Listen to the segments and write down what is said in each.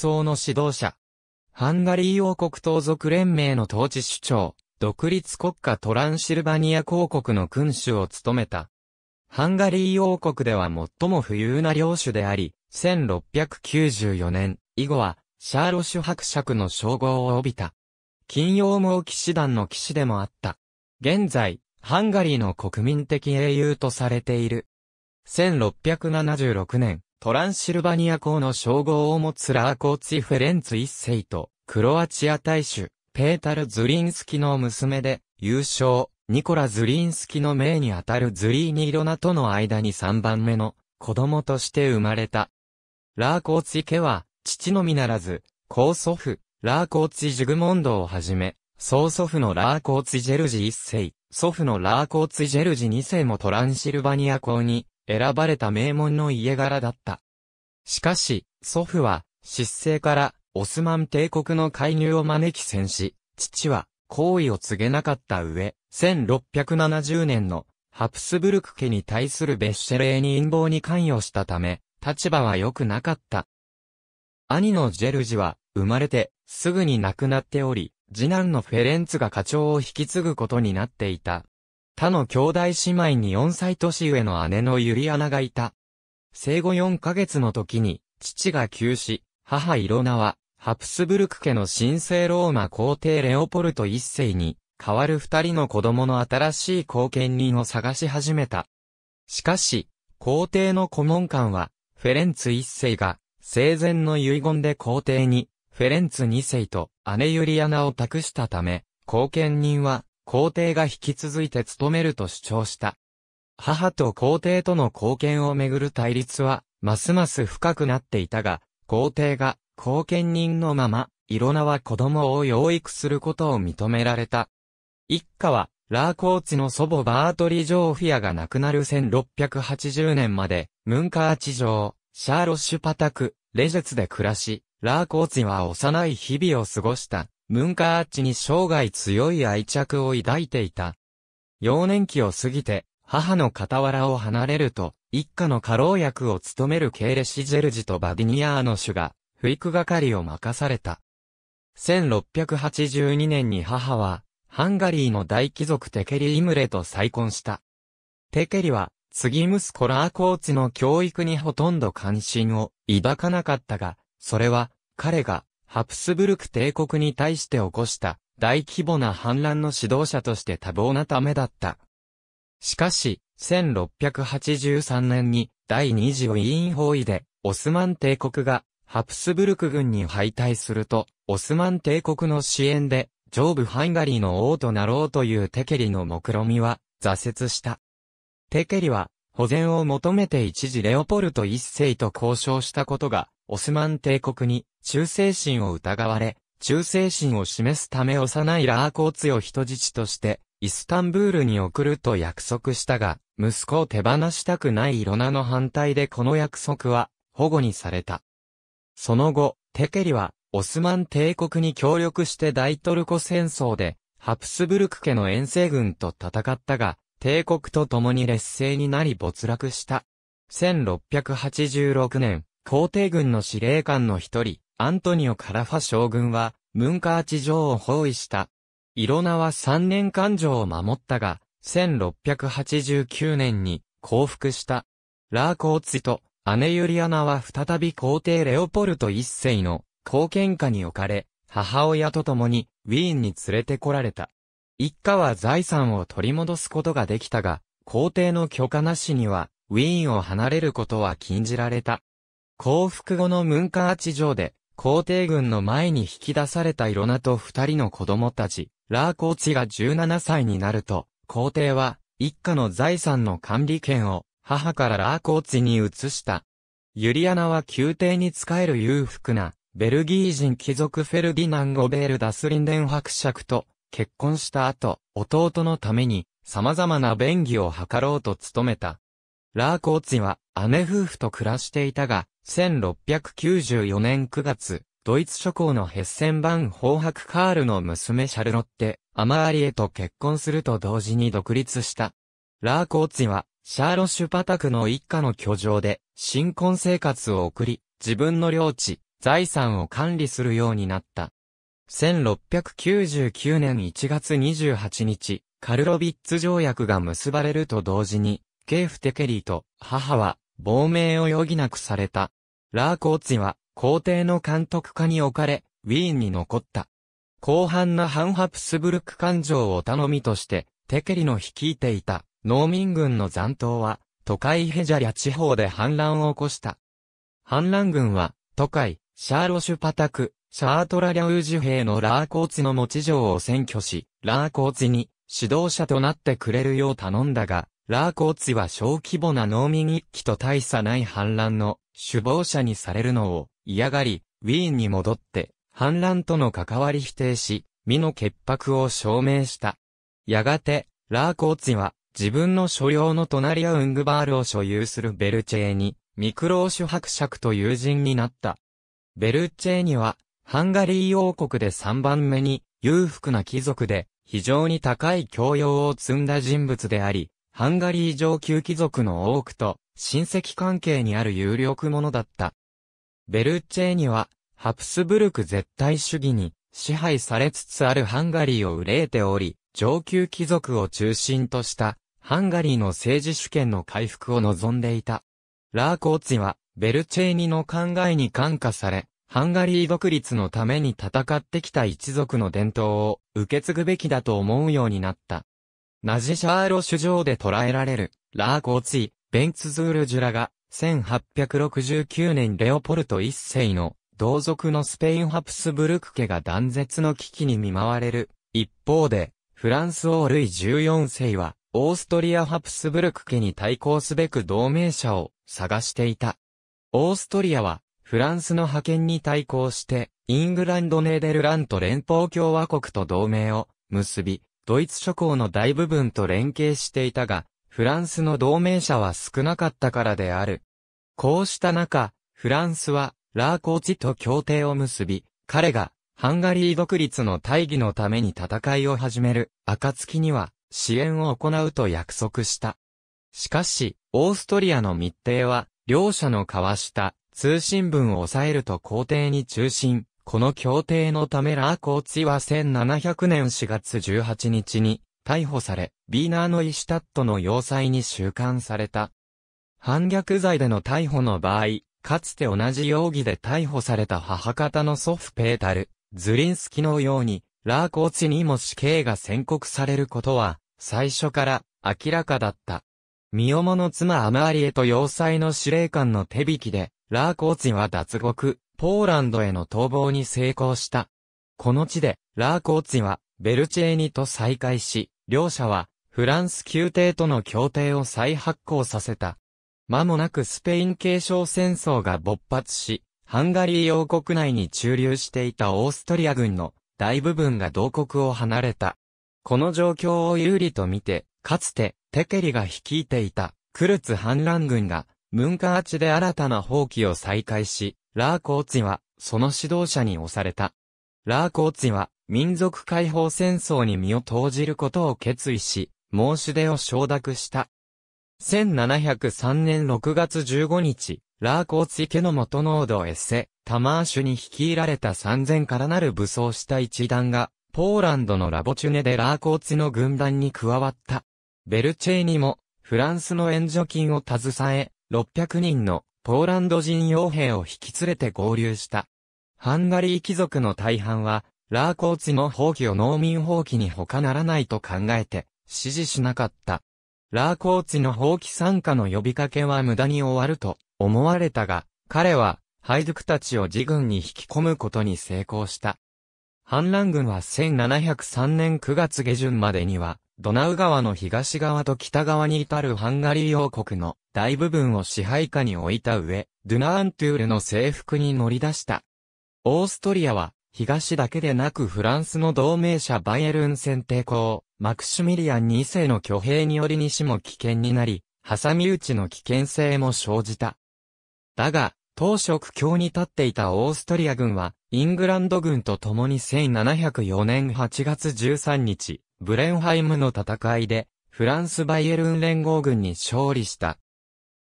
争の指導者。ハンガリー王国盗賊連盟の統治首長、独立国家トランシルバニア公国の君主を務めた。ハンガリー王国では最も富裕な領主であり、1694年以後は、シャーロシュ伯爵の称号を帯びた。金曜毛騎士団の騎士でもあった。現在、ハンガリーの国民的英雄とされている。1676年、トランシルバニア公の称号を持つラーコーツィ・フェレンツ一世と、クロアチア大主、ペータル・ズリンスキの娘で、優勝、ニコラ・ズリンスキの命にあたるズリーニ・イロナとの間に3番目の子供として生まれた。ラーコーツィ家は、父のみならず、高祖父、ラーコーツィ・ジグモンドをはじめ、曽祖父のラーコーツィ・ジェルジ一世、祖父のラーコーツィ・ジェルジ二世もトランシルバニア公に選ばれた名門の家柄だった。しかし、祖父は、失勢から、オスマン帝国の介入を招き戦死、父は、行為を告げなかった上、1670年の、ハプスブルク家に対する別シェレーに陰謀に関与したため、立場は良くなかった。兄のジェルジは、生まれて、すぐに亡くなっており、次男のフェレンツが課長を引き継ぐことになっていた。他の兄弟姉妹に4歳年上の姉のユリアナがいた。生後4ヶ月の時に、父が急死、母イロナは、ハプスブルク家の神聖ローマ皇帝レオポルト一世に、代わる二人の子供の新しい後見人を探し始めた。しかし、皇帝の顧問官は、フェレンツ一世が、生前の遺言で皇帝に、フェレンツ二世と姉ユリアナを託したため、後見人は、皇帝が引き続いて務めると主張した。母と皇帝との貢献をめぐる対立は、ますます深くなっていたが、皇帝が貢献人のまま、イロナは子供を養育することを認められた。一家は、ラーコーチの祖母バートリ・ジョーフィアが亡くなる1680年まで、ムンカー地上、シャーロッシュパタク、レジェツで暮らし、ラーコーチは幼い日々を過ごした。文化アーチに生涯強い愛着を抱いていた。幼年期を過ぎて、母の傍らを離れると、一家の過労役を務めるケーレシジェルジとバディニアーノ主が、不育係を任された。1682年に母は、ハンガリーの大貴族テケリ・イムレと再婚した。テケリは、次息子ラーコーツの教育にほとんど関心を抱かなかったが、それは、彼がハプスブルク帝国に対して起こした大規模な反乱の指導者として多忙なためだった。しかし、1683年に第二次ウィーン包囲で、オスマン帝国がハプスブルク軍に敗退すると、オスマン帝国の支援で、上部ハンガリーの王となろうというテケリの目論みは、挫折した。テケリは、保全を求めて一時レオポルト一世と交渉したことがオスマン帝国に忠誠心を疑われ、忠誠心を示すため幼いラーコーツを人質として、イスタンブールに送ると約束したが、息子を手放したくないイロナの反対でこの約束は保護にされた。その後、テケリは、オスマン帝国に協力して大トルコ戦争で、ハプスブルク家の遠征軍と戦ったが、帝国と共に劣勢になり没落した。1686年、皇帝軍の司令官の一人、アントニオ・カラファ将軍は、ムンカーチ城を包囲した。イロナは3年間城を守ったが、1689年に降伏した。ラーコーツィと姉ユリアナは再び皇帝レオポルト一世の貢献下に置かれ、母親と共にウィーンに連れてこられた。一家は財産を取り戻すことができたが、皇帝の許可なしにはウィーンを離れることは禁じられた。降伏後の文化チ城で、皇帝軍の前に引き出されたイロナと二人の子供たち、ラーコーチが17歳になると、皇帝は、一家の財産の管理権を、母からラーコーチに移した。ユリアナは宮廷に仕える裕福な、ベルギー人貴族フェルディナン・ゴベール・ダスリンデン伯爵と、結婚した後、弟のために、様々な便宜を図ろうと努めた。ラーコーチは、姉夫婦と暮らしていたが、1694年9月、ドイツ諸侯のヘッセン版法白カールの娘シャルロッテ、アマーリエと結婚すると同時に独立した。ラーコーツィは、シャーロシュパタクの一家の居城で、新婚生活を送り、自分の領地、財産を管理するようになった。1699年1月28日、カルロビッツ条約が結ばれると同時に、ケーフ・テケリーと母は亡命を余儀なくされた。ラーコーツィは、皇帝の監督下に置かれ、ウィーンに残った。広範なハンハプスブルク艦上を頼みとして、テケリの率いていた農民軍の残党は、都会ヘジャリャ地方で反乱を起こした。反乱軍は、都会、シャーロシュパタク、シャートラリャウージュ兵のラーコーツの持ち城を占拠し、ラーコーツに指導者となってくれるよう頼んだが、ラーコーツィは小規模な農民一揆と大差ない反乱の首謀者にされるのを嫌がり、ウィーンに戻って反乱との関わり否定し、身の潔白を証明した。やがて、ラーコーツィは自分の所領の隣アウングバールを所有するベルチェーに、ミクローシュ伯爵と友人になった。ベルチェーニは、ハンガリー王国で3番目に裕福な貴族で、非常に高い教養を積んだ人物であり、ハンガリー上級貴族の多くと親戚関係にある有力者だった。ベルッチェーニは、ハプスブルク絶対主義に支配されつつあるハンガリーを憂えており、上級貴族を中心としたハンガリーの政治主権の回復を望んでいた。ラーコーツィは、ベルチェーニの考えに感化され、ハンガリー独立のために戦ってきた一族の伝統を受け継ぐべきだと思うようになった。ナジシャーロ主上で捉えられる、ラーゴーツィ、ベンツズールジュラが、1869年レオポルト一世の、同族のスペインハプスブルク家が断絶の危機に見舞われる。一方で、フランス王ルイ14世は、オーストリアハプスブルク家に対抗すべく同盟者を探していた。オーストリアは、フランスの派遣に対抗して、イングランドネーデルラント連邦共和国と同盟を結び、ドイツ諸侯の大部分と連携していたが、フランスの同盟者は少なかったからである。こうした中、フランスは、ラーコーチと協定を結び、彼が、ハンガリー独立の大義のために戦いを始める、暁には、支援を行うと約束した。しかし、オーストリアの密偵は、両者の交わした、通信文を抑えると皇帝に中心、この協定のためラーコーツィは1700年4月18日に逮捕され、ビーナーのイシュタットの要塞に収監された。反逆罪での逮捕の場合、かつて同じ容疑で逮捕された母方の祖父ペータル、ズリンスキのように、ラーコーチにも死刑が宣告されることは、最初から明らかだった。身重の妻アマーリエと要塞の司令官の手引きで、ラーコーチは脱獄、ポーランドへの逃亡に成功した。この地で、ラーコーツィは、ベルチェーニと再会し、両者は、フランス宮廷との協定を再発行させた。間もなくスペイン継承戦争が勃発し、ハンガリー王国内に駐留していたオーストリア軍の大部分が同国を離れた。この状況を有利と見て、かつてテケリが率いていたクルツ反乱軍が、ムンカーチで新たな放棄を再開し、ラーコーツィは、その指導者に押された。ラーコーツィは、民族解放戦争に身を投じることを決意し、申し出を承諾した。1703年6月15日、ラーコーツィ家の元濃度エッセ、タマーシュに率いられた3000からなる武装した一団が、ポーランドのラボチュネでラーコーツィの軍団に加わった。ベルチェイにも、フランスの援助金を携え、600人のポーランド人傭兵を引き連れて合流した。ハンガリー貴族の大半は、ラーコーツの放棄を農民放棄に他ならないと考えて、支持しなかった。ラーコーツの放棄参加の呼びかけは無駄に終わると思われたが、彼は、ハイドクたちを自軍に引き込むことに成功した。反乱軍は1703年9月下旬までには、ドナウ川の東側と北側に至るハンガリー王国の大部分を支配下に置いた上、ドゥナーントゥールの征服に乗り出した。オーストリアは、東だけでなくフランスの同盟者バイエルン戦抵抗、マクシュミリアン2世の挙兵により西も危険になり、挟み撃ちの危険性も生じた。だが、当初苦境に立っていたオーストリア軍は、イングランド軍と共に1704年8月13日、ブレンハイムの戦いで、フランスバイエルン連合軍に勝利した。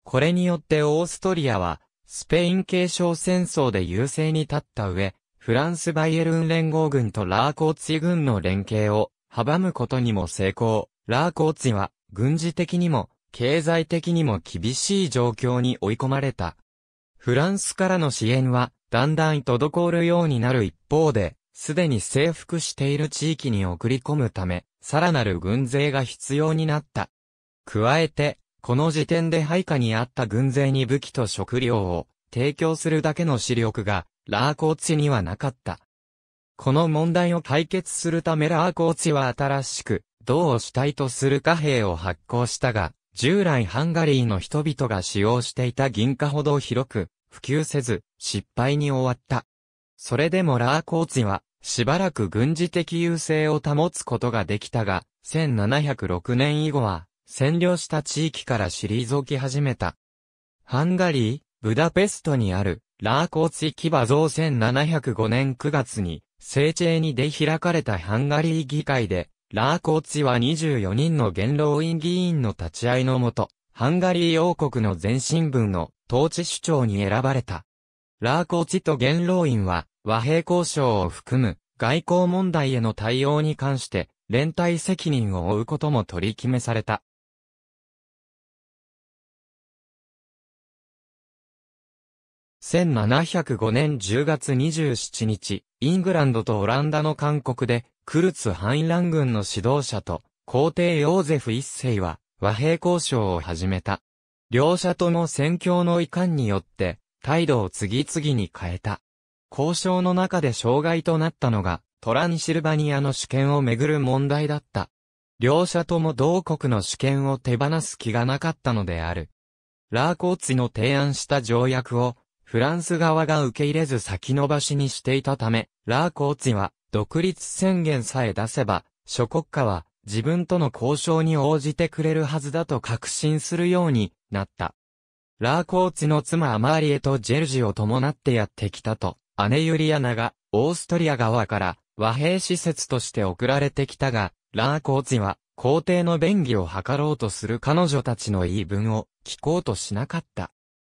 これによってオーストリアは、スペイン継承戦争で優勢に立った上、フランスバイエルン連合軍とラーコーツィ軍の連携を阻むことにも成功。ラーコーツィは、軍事的にも、経済的にも厳しい状況に追い込まれた。フランスからの支援は、だんだん滞るようになる一方で、すでに征服している地域に送り込むため、さらなる軍勢が必要になった。加えて、この時点で配下にあった軍勢に武器と食料を提供するだけの視力が、ラーコーチにはなかった。この問題を解決するためラーコーチは新しく、銅を主体とする貨幣を発行したが、従来ハンガリーの人々が使用していた銀貨ほど広く、普及せず、失敗に終わった。それでもラーコーチは、しばらく軍事的優勢を保つことができたが、1706年以後は、占領した地域から退き始めた。ハンガリー、ブダペストにある、ラーコーツィキバ像1705年9月に、政治にで開かれたハンガリー議会で、ラーコーツィは24人の元老院議員の立ち会いのもと、ハンガリー王国の前身分の統治首長に選ばれた。ラーコーチと元老院は、和平交渉を含む外交問題への対応に関して連帯責任を負うことも取り決めされた。1705年10月27日、イングランドとオランダの韓国で、クルツハインラン軍の指導者と皇帝ヨーゼフ一世は和平交渉を始めた。両者とも戦況の遺憾によって、態度を次々に変えた。交渉の中で障害となったのが、トランシルバニアの主権をめぐる問題だった。両者とも同国の主権を手放す気がなかったのである。ラーコーツの提案した条約を、フランス側が受け入れず先延ばしにしていたため、ラーコーツは、独立宣言さえ出せば、諸国家は、自分との交渉に応じてくれるはずだと確信するようになった。ラーコーツの妻アマーリエとジェルジを伴ってやってきたと。姉ユリアナが、オーストリア側から和平施設として送られてきたが、ラーコーツィは、皇帝の便宜を図ろうとする彼女たちの言い分を聞こうとしなかった。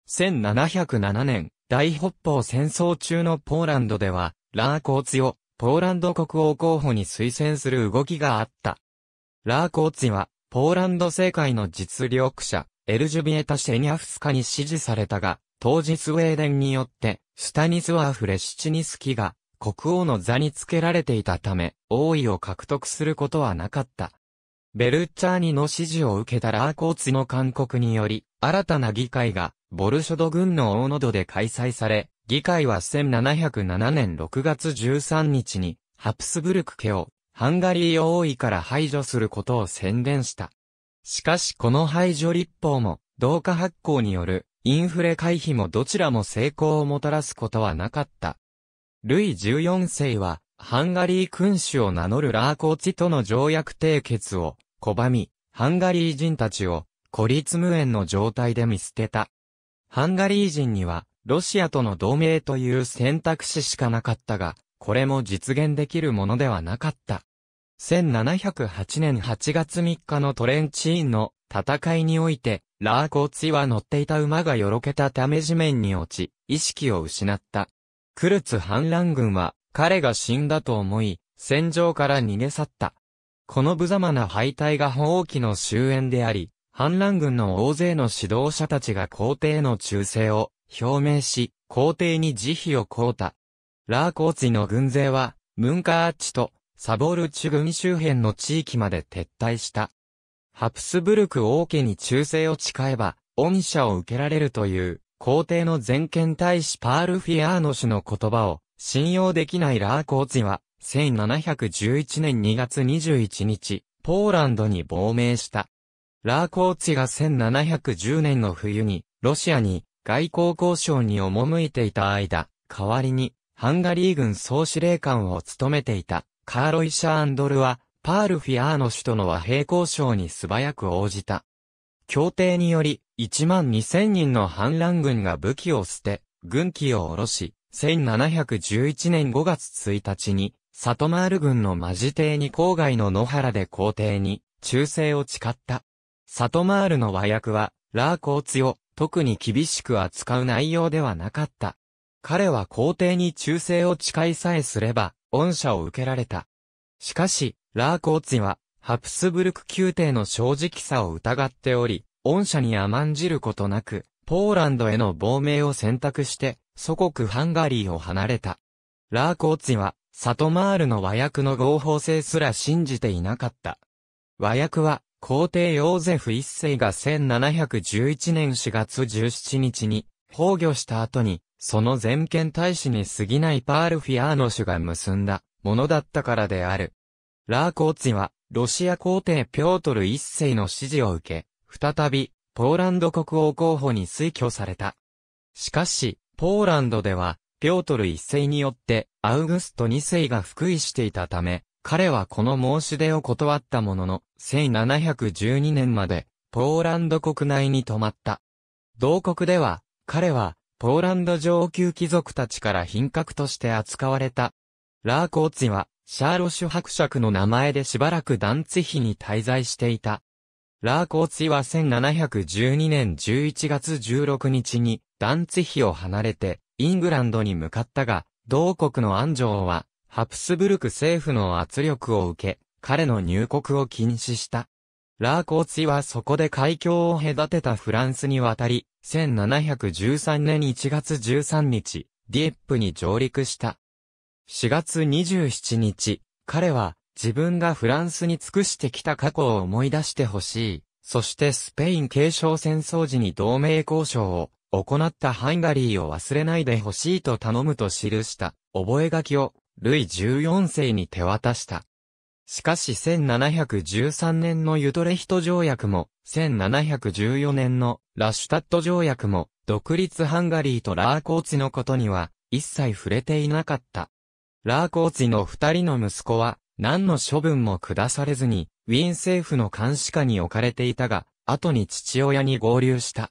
1707年、大北方戦争中のポーランドでは、ラーコーツィをポーランド国王候補に推薦する動きがあった。ラーコーツィは、ポーランド政界の実力者、エルジュビエタ・シェニャフスカに支持されたが、当時スウェーデンによって、スタニスワーフ・レシチニスキが国王の座につけられていたため、王位を獲得することはなかった。ベルッチャーニの指示を受けたラーコーツの勧告により、新たな議会が、ボルショド軍の大野戸で開催され、議会は1707年6月13日に、ハプスブルク家を、ハンガリー王位から排除することを宣伝した。しかしこの排除立法も、同化発行によるインフレ回避もどちらも成功をもたらすことはなかった。ルイ14世は、ハンガリー君主を名乗るラーコーチとの条約締結を拒み、ハンガリー人たちを孤立無縁の状態で見捨てた。ハンガリー人には、ロシアとの同盟という選択肢しかなかったが、これも実現できるものではなかった。1708年8月3日のトレンチーンの戦いにおいて、ラーコーチは乗っていた馬がよろけたため地面に落ち、意識を失った。クルツ反乱軍は、彼が死んだと思い、戦場から逃げ去った。この無様な敗退が法王の終焉であり、反乱軍の大勢の指導者たちが皇帝の忠誠を表明し、皇帝に慈悲を凍うた。ラーコーチの軍勢は、ムンカーッチとサボールチュ軍周辺の地域まで撤退した。ハプスブルク王家に忠誠を誓えば、恩赦を受けられるという、皇帝の全権大使パール・フィアーノ氏の言葉を、信用できないラーコーツィは、1711年2月21日、ポーランドに亡命した。ラーコーツィが1710年の冬に、ロシアに外交交渉に赴いていた間、代わりに、ハンガリー軍総司令官を務めていた、カーロイ・シャーンドルは、パールフィアーノ首都の和平交渉に素早く応じた。協定により、1万2000人の反乱軍が武器を捨て、軍旗を下ろし、1711年5月1日に、サトマール軍のマジ邸に郊外の野原で皇帝に、忠誠を誓った。サトマールの和訳は、ラーコーツを、特に厳しく扱う内容ではなかった。彼は皇帝に忠誠を誓いさえすれば、恩赦を受けられた。しかし、ラーコーツィは、ハプスブルク宮廷の正直さを疑っており、御社に甘んじることなく、ポーランドへの亡命を選択して、祖国ハンガリーを離れた。ラーコーツィは、サトマールの和訳の合法性すら信じていなかった。和訳は、皇帝ヨーゼフ一世が1711年4月17日に、崩御した後に、その全権大使に過ぎないパールフィアーノ氏が結んだものだったからである。ラーコーツィは、ロシア皇帝ピョートル一世の指示を受け、再び、ポーランド国王候補に推挙された。しかし、ポーランドでは、ピョートル一世によって、アウグスト二世が福位していたため、彼はこの申し出を断ったものの、1712年まで、ポーランド国内に泊まった。同国では、彼は、ポーランド上級貴族たちから品格として扱われた。ラーコーツィは、シャーロシュ伯爵の名前でしばらくダンツヒに滞在していた。ラーコーツィは1712年11月16日にダンツヒを離れてイングランドに向かったが、同国の安城はハプスブルク政府の圧力を受け、彼の入国を禁止した。ラーコーツィはそこで海峡を隔てたフランスに渡り、1713年1月13日、ディエップに上陸した。4月27日、彼は自分がフランスに尽くしてきた過去を思い出してほしい。そしてスペイン継承戦争時に同盟交渉を行ったハンガリーを忘れないでほしいと頼むと記した覚書をルイ14世に手渡した。しかし1713年のユトレヒト条約も、1714年のラシュタット条約も、独立ハンガリーとラーコーチのことには、一切触れていなかった。ラーコーツィの二人の息子は、何の処分も下されずに、ウィーン政府の監視下に置かれていたが、後に父親に合流した。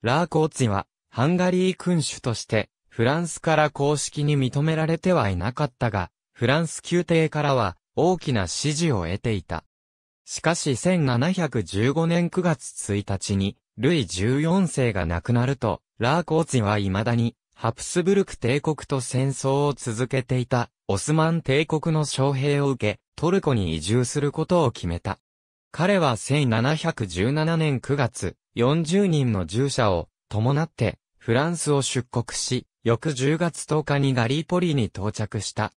ラーコーツィは、ハンガリー君主として、フランスから公式に認められてはいなかったが、フランス宮廷からは、大きな支持を得ていた。しかし1715年9月1日に、ルイ14世が亡くなると、ラーコーツィは未だに、ハプスブルク帝国と戦争を続けていた。オスマン帝国の将兵を受け、トルコに移住することを決めた。彼は1717年9月、40人の従者を伴ってフランスを出国し、翌10月10日にガリポリに到着した。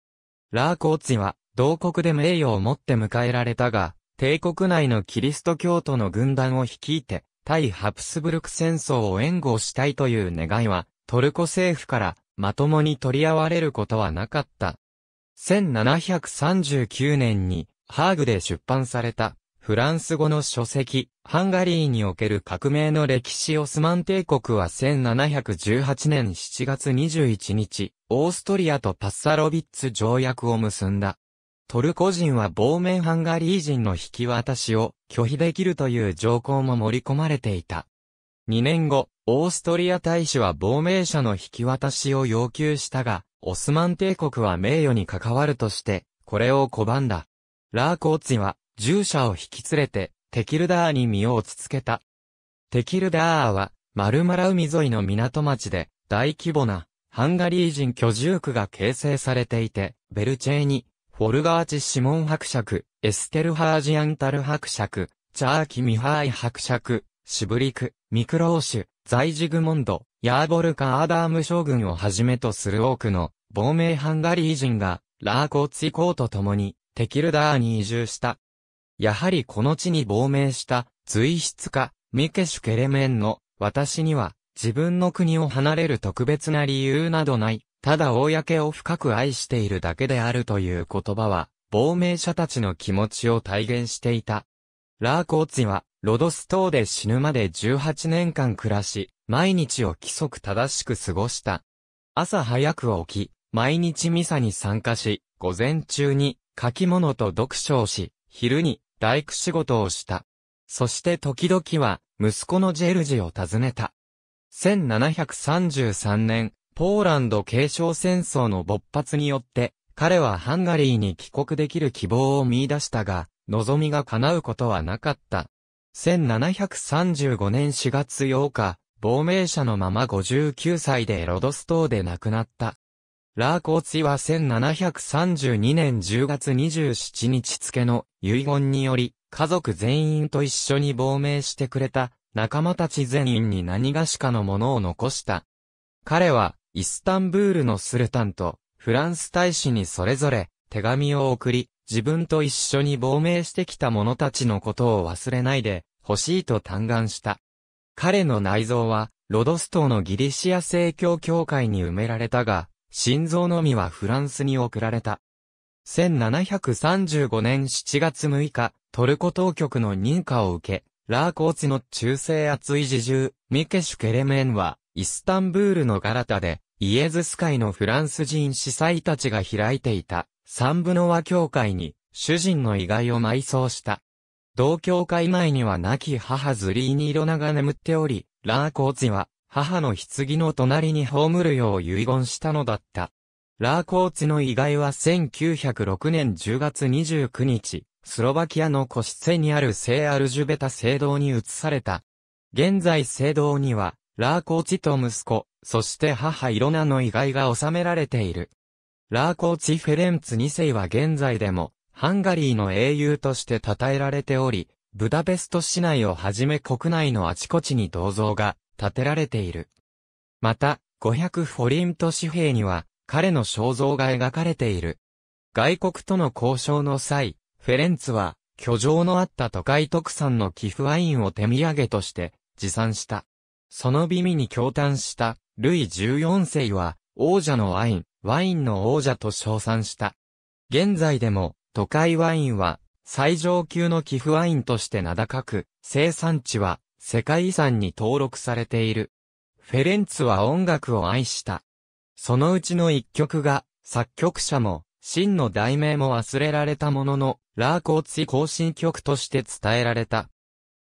ラーコーツィは同国で名誉を持って迎えられたが、帝国内のキリスト教徒の軍団を率いて、対ハプスブルク戦争を援護したいという願いは、トルコ政府からまともに取り合われることはなかった。1739年にハーグで出版されたフランス語の書籍、ハンガリーにおける革命の歴史オスマン帝国は1718年7月21日、オーストリアとパッサロビッツ条約を結んだ。トルコ人は亡命ハンガリー人の引き渡しを拒否できるという条項も盛り込まれていた。2年後、オーストリア大使は亡命者の引き渡しを要求したが、オスマン帝国は名誉に関わるとして、これを拒んだ。ラーコーツィは、従者を引き連れて、テキルダーに身を落ち着けた。テキルダーは、マルマラ海沿いの港町で、大規模な、ハンガリー人居住区が形成されていて、ベルチェーニ、フォルガーチ・シモン伯爵、エステルハージアンタル伯爵、チャーキ・ミハーイ伯爵、シブリク、ミクローシュ、ザイジグモンド、ヤーボルカ・アーダーム将軍をはじめとする多くの亡命ハンガリー人がラーコーツ以降と共にテキルダーに移住した。やはりこの地に亡命した随筆家ミケシュ・ケレメンの私には自分の国を離れる特別な理由などない、ただ公を深く愛しているだけであるという言葉は亡命者たちの気持ちを体現していた。ラーコーツはロドス島で死ぬまで18年間暮らし、毎日を規則正しく過ごした。朝早く起き、毎日ミサに参加し、午前中に書き物と読書をし、昼に大工仕事をした。そして時々は息子のジェルジを訪ねた。1733年、ポーランド継承戦争の勃発によって、彼はハンガリーに帰国できる希望を見出したが、望みが叶うことはなかった。1735年4月8日、亡命者のまま59歳でロドス島で亡くなった。ラーコーツィは1732年10月27日付の遺言により、家族全員と一緒に亡命してくれた仲間たち全員に何がしかのものを残した。彼は、イスタンブールのスルタンとフランス大使にそれぞれ手紙を送り、自分と一緒に亡命してきた者たちのことを忘れないで、欲しいと嘆願した。彼の内臓は、ロドス島のギリシア正教教会に埋められたが、心臓のみはフランスに送られた。1735年7月6日、トルコ当局の認可を受け、ラーコーツの中世厚い自重、ミケシュ・ケレメンは、イスタンブールのガラタで、イエズス会のフランス人司祭たちが開いていた、サンブノワ教会に、主人の遺骸を埋葬した。同教会前には亡き母ズリーニ色ナが眠っており、ラーコーツィは、母の棺の隣に葬るよう遺言したのだった。ラーコーツの遺骸は1906年10月29日、スロバキアの個室にある聖アルジュベタ聖堂に移された。現在聖堂には、ラーコーチと息子、そして母イロナの遺骸が収められている。ラーコーチ・フェレンツ2世は現在でも、ハンガリーの英雄として称えられており、ブダペスト市内をはじめ国内のあちこちに銅像が建てられている。また、500フォリント紙幣には、彼の肖像が描かれている。外国との交渉の際、フェレンツは、居城のあった都会特産の寄付ワインを手土産として持参した。その美味に驚嘆した、ルイ14世は、王者のワイン、ワインの王者と称賛した。現在でも、都会ワインは、最上級の寄付ワインとして名高く、生産地は、世界遺産に登録されている。フェレンツは音楽を愛した。そのうちの一曲が、作曲者も、真の題名も忘れられたものの、ラーコーツィ行進曲として伝えられた。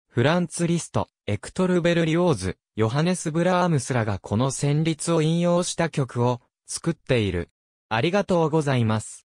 フランツ・リスト、エクトル・ベルリオーズ、ヨハネス・ブラームスらがこの旋律を引用した曲を作っている。ありがとうございます。